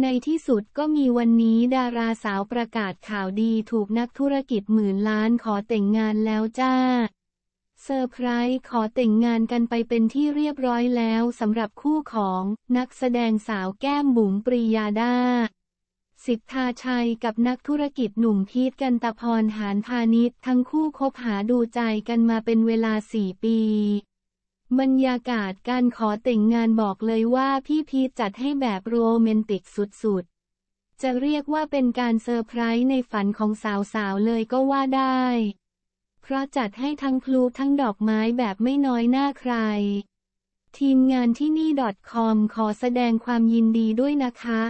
ในที่สุดก็มีวันนี้ดาราสาวประกาศข่าวดีถูกนักธุรกิจหมื่นล้านขอแต่งงานแล้วจ้า เซอร์ไพรส์ขอแต่งงานกันไปเป็นที่เรียบร้อยแล้วสำหรับคู่ของ นักแสดงสาวแก้มบุ๋มปรียาดา สิทธาชัยกับนักธุรกิจหนุ่มพีทกันตะพรหานพาณิชย์ทั้งคู่คบหาดูใจกันมาเป็นเวลาสี่ปีบรรยากาศการขอแต่งงานบอกเลยว่าพี่พีทจัดให้แบบโรแมนติกสุดๆ จะเรียกว่าเป็นการเซอร์ไพรส์ในฝันของสาวๆเลยก็ว่าได้ เพราะจัดให้ทั้งพลูทั้งดอกไม้แบบไม่น้อยหน้าใครทีมงานที่นี่ .com ขอแสดงความยินดีด้วยนะคะ